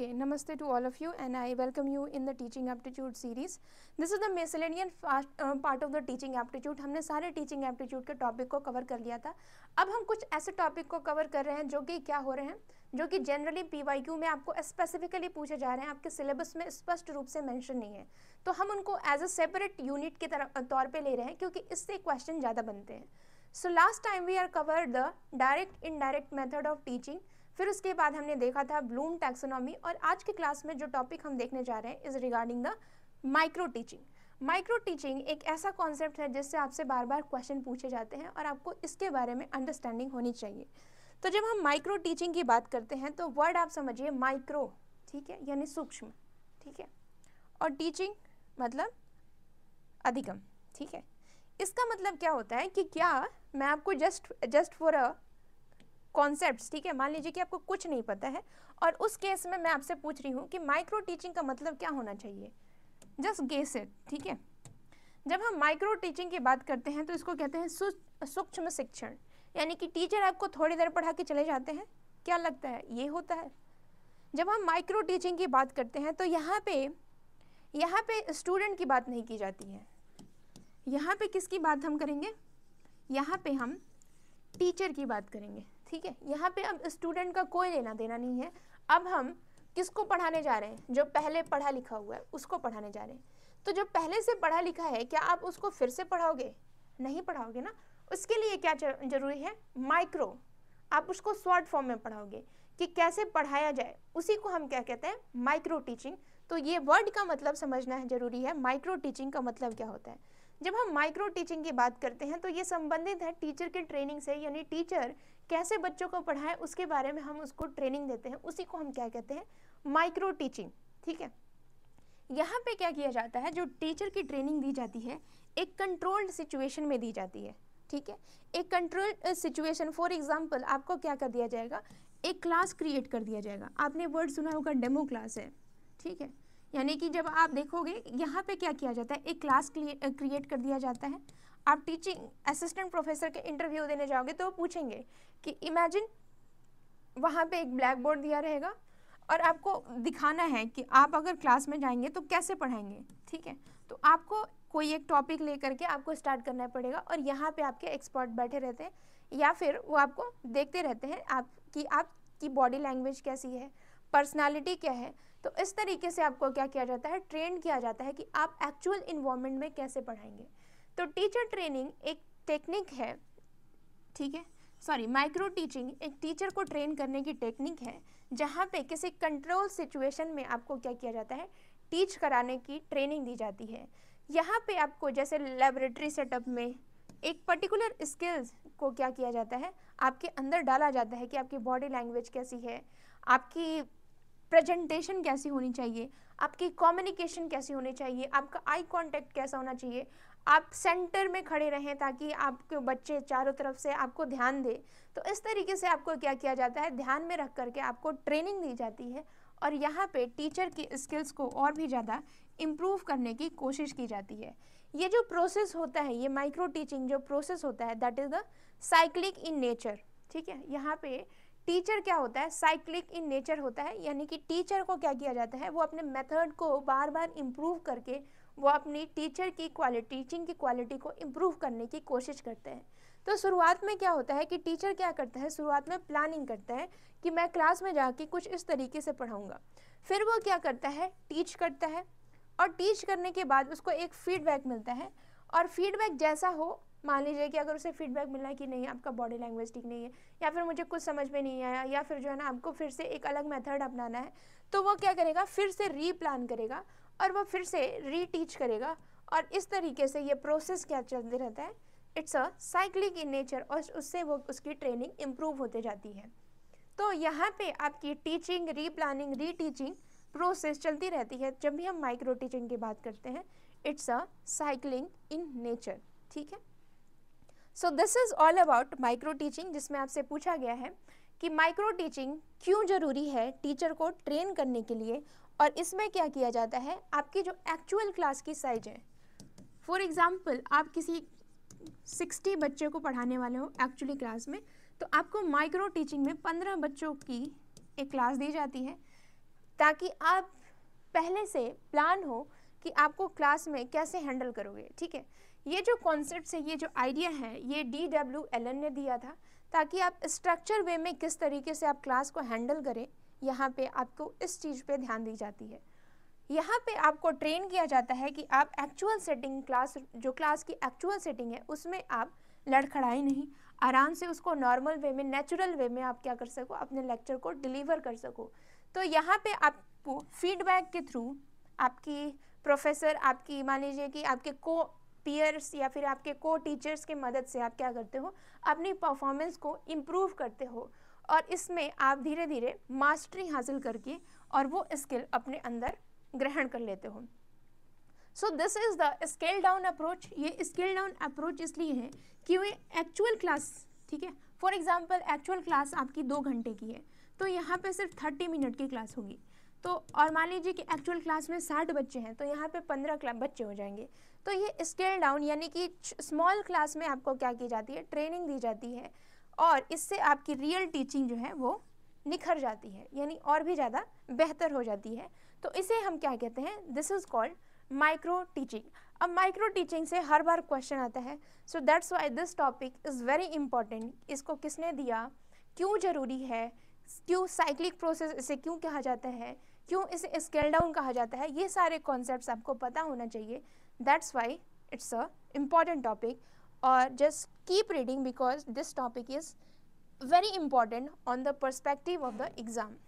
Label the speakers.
Speaker 1: नमस्ते to to all of you and I welcome you in the Teaching Aptitude series. This is the miscellaneous part of the teaching aptitude हमने सारे teaching aptitude के topic को cover कर लिया था अब हम कुछ ऐसे टॉपिक को कवर कर रहे हैं जो कि क्या हो रहे हैं जो कि जनरली पीवाईक्यू में आपको स्पेसिफिकली पूछे जा रहे हैं आपके सिलेबस में स्पष्ट रूप से मैंशन नहीं है तो हम उनको एज अ सेपरेट यूनिट के तौर पर ले रहे हैं क्योंकि इससे क्वेश्चन ज़्यादा बनते हैं so last time we are cover the direct indirect method of teaching फिर उसके बाद हमने देखा था ब्लूम टैक्सोनॉमी और आज के क्लास में जो टॉपिक हम देखने जा रहे हैं is regarding the micro teaching micro teaching एक ऐसा कॉन्सेप्ट है जिससे आपसे बार बार क्वेश्चन पूछे जाते हैं और आपको इसके बारे में अंडरस्टैंडिंग होनी चाहिए तो जब हम माइक्रो टीचिंग की बात करते हैं तो वर्ड आप समझिए माइक्रो ठीक है यानी सूक्ष्म ठीक है और टीचिंग मतलब अधिगम ठीक है इसका मतलब क्या होता है कि क्या मैं आपको just just for a concept ठीक है मान लीजिए कि आपको कुछ नहीं पता है और उस केस में मैं आपसे पूछ रही हूँ कि माइक्रो टीचिंग का मतलब क्या होना चाहिए जस्ट गेस इट ठीक है जब हम माइक्रो टीचिंग की बात करते हैं तो इसको कहते हैं सूक्ष्म शिक्षण यानी कि टीचर आपको थोड़ी देर पढ़ा के चले जाते हैं क्या लगता है ये होता है जब हम माइक्रो टीचिंग की बात करते हैं तो यहाँ पे यहाँ पे स्टूडेंट की बात नहीं की जाती है यहाँ पे किसकी बात हम करेंगे यहाँ पे हम टीचर की बात करेंगे ठीक है यहाँ पे अब स्टूडेंट का कोई लेना देना नहीं है अब हम किसको पढ़ाने जा रहे हैं जो पहले पढ़ा लिखा हुआ है उसको पढ़ाने जा रहे हैं तो जो पहले से पढ़ा लिखा है क्या आप उसको फिर से पढ़ाओगे नहीं पढ़ाओगे ना उसके लिए क्या जरूरी है माइक्रो आप उसको शॉर्ट फॉर्म में पढ़ाओगे कि कैसे पढ़ाया जाए उसी को हम क्या कहते हैं माइक्रो टीचिंग तो ये वर्ड का मतलब समझना है जरूरी है माइक्रो टीचिंग का मतलब क्या होता है जब हम माइक्रो टीचिंग की बात करते हैं तो ये संबंधित है टीचर के ट्रेनिंग से यानी टीचर कैसे बच्चों को पढ़ाए उसके बारे में हम उसको ट्रेनिंग देते हैं उसी को हम क्या कहते हैं माइक्रो टीचिंग ठीक है यहाँ पे क्या किया जाता है जो टीचर की ट्रेनिंग दी जाती है एक कंट्रोल्ड सिचुएशन में दी जाती है ठीक है एक कंट्रोल सिचुएशन फॉर एग्जाम्पल आपको क्या कर दिया जाएगा एक क्लास क्रिएट कर दिया जाएगा आपने वर्ड सुना होगा डेमो क्लास है ठीक है यानी कि जब आप देखोगे यहाँ पे क्या किया जाता है एक क्लास क्रिएट कर दिया जाता है आप टीचिंग असिस्टेंट प्रोफेसर के इंटरव्यू देने जाओगे तो पूछेंगे कि इमेजिन वहाँ पे एक ब्लैक बोर्ड दिया रहेगा और आपको दिखाना है कि आप अगर क्लास में जाएंगे तो कैसे पढ़ाएंगे ठीक है तो आपको कोई एक टॉपिक ले करके आपको स्टार्ट करना पड़ेगा और यहाँ पे आपके एक्सपर्ट बैठे रहते हैं या फिर वो आपको देखते रहते हैं आप कि आपकी बॉडी लैंग्वेज कैसी है पर्सनालिटी क्या है तो इस तरीके से आपको क्या किया जाता है ट्रेन किया जाता है कि आप एक्चुअल इन्वॉर्मेंट में कैसे पढ़ाएंगे तो टीचर ट्रेनिंग एक टेक्निक है ठीक है सॉरी माइक्रो टीचिंग एक टीचर को ट्रेन करने की टेक्निक है जहाँ पे किसी कंट्रोल सिचुएशन में आपको क्या किया जाता है टीच कराने की ट्रेनिंग दी जाती है यहाँ पे आपको जैसे लेबोरेटरी सेटअप में एक पर्टिकुलर स्किल्स को क्या किया जाता है आपके अंदर डाला जाता है कि आपकी बॉडी लैंग्वेज कैसी है आपकी प्रेजेंटेशन कैसी होनी चाहिए आपकी कम्युनिकेशन कैसी होनी चाहिए आपका आई कांटेक्ट कैसा होना चाहिए आप सेंटर में खड़े रहें ताकि आपके बच्चे चारों तरफ से आपको ध्यान दें तो इस तरीके से आपको क्या किया जाता है ध्यान में रख करके आपको ट्रेनिंग दी जाती है और यहाँ पे टीचर की स्किल्स को और भी ज़्यादा इम्प्रूव करने की कोशिश की जाती है ये जो प्रोसेस होता है ये माइक्रो टीचिंग जो प्रोसेस होता है that is the cyclic in nature ठीक है यहाँ पे टीचर क्या होता है साइक्लिक इन नेचर होता है यानी कि टीचर को क्या किया जाता है वो अपने मेथड को बार बार इम्प्रूव करके वो अपनी टीचर की क्वालिटी टीचिंग की क्वालिटी को इम्प्रूव करने की कोशिश करते हैं तो शुरुआत में क्या होता है कि टीचर क्या करता है शुरुआत में प्लानिंग करता है कि मैं क्लास में जाके कुछ इस तरीके से पढ़ाऊँगा फिर वो क्या करता है टीच करता है और टीच करने के बाद उसको एक फीडबैक मिलता है और फीडबैक जैसा हो मान लीजिए कि अगर उसे फीडबैक मिला कि नहीं आपका बॉडी लैंग्वेज ठीक नहीं है या फिर मुझे कुछ समझ में नहीं आया या फिर जो है ना आपको फिर से एक अलग मेथड अपनाना है तो वो क्या करेगा फिर से रीप्लान करेगा और वह फिर से रीटीच करेगा और इस तरीके से ये प्रोसेस क्या चलते रहता है it's a cyclic in nature और उससे वो उसकी ट्रेनिंग इम्प्रूव होते जाती है तो यहाँ पे आपकी टीचिंग रीप्लानिंग रीटीचिंग प्रोसेस चलती रहती है जब भी हम माइक्रो टीचिंग की बात करते हैं it's a cycling in nature ठीक है so this is all about micro teaching जिसमें आपसे पूछा गया है कि माइक्रो टीचिंग क्यों ज़रूरी है टीचर को ट्रेन करने के लिए और इसमें क्या किया जाता है आपकी जो एक्चुअल क्लास की साइज है फॉर एग्ज़ाम्पल आप किसी सिक्सटी बच्चे को पढ़ाने वाले हो एक्चुअली क्लास में तो आपको माइक्रो टीचिंग में पंद्रह बच्चों की एक क्लास दी जाती है ताकि आप पहले से प्लान हो कि आपको क्लास में कैसे हैंडल करोगे ठीक है ये जो कॉन्सेप्ट है ये जो आइडिया है ये डी डब्ल्यू एल एन ने दिया था ताकि आप स्ट्रक्चर वे में किस तरीके से आप क्लास को हैंडल करें यहाँ पे आपको इस चीज़ पे ध्यान दी जाती है यहाँ पे आपको ट्रेन किया जाता है कि आप एक्चुअल सेटिंग क्लास जो क्लास की एक्चुअल सेटिंग है उसमें आप लड़खड़ाई नहीं आराम से उसको नॉर्मल वे में नेचुरल वे में आप क्या कर सको अपने लेक्चर को डिलीवर कर सको तो यहाँ पे आपको फीडबैक के थ्रू आपकी प्रोफेसर आपकी मान लीजिए कि आपके को पीयर्स या फिर आपके को टीचर्स के मदद से आप क्या करते हो अपनी परफॉर्मेंस को इम्प्रूव करते हो और इसमें आप धीरे धीरे मास्टरी हासिल करके और वो स्किल अपने अंदर ग्रहण कर लेते हो so this is the scale down approach ये स्केल डाउन अप्रोच इसलिए है कि वे एक्चुअल क्लास ठीक है फॉर एग्ज़ाम्पल एक्चुअल क्लास आपकी दो घंटे की है तो यहाँ पे सिर्फ थर्टी मिनट की क्लास होगी तो और मान लीजिए कि एक्चुअल क्लास में साठ बच्चे हैं तो यहाँ पे पंद्रह बच्चे हो जाएंगे तो ये स्केल डाउन यानी कि स्मॉल क्लास में आपको क्या की जाती है ट्रेनिंग दी जाती है और इससे आपकी रियल टीचिंग जो है वो निखर जाती है यानी और भी ज़्यादा बेहतर हो जाती है तो इसे हम क्या कहते हैं this is called micro teaching अब माइक्रो टीचिंग से हर बार क्वेश्चन आता है so that's why this topic is very important इसको किसने दिया क्यों ज़रूरी है क्यों साइक्लिक प्रोसेस इसे क्यों कहा जाता है क्यों इसे स्केल डाउन कहा जाता है ये सारे कॉन्सेप्ट आपको पता होना चाहिए that's why it's a important topic और just keep reading because this topic is very important on the perspective of the exam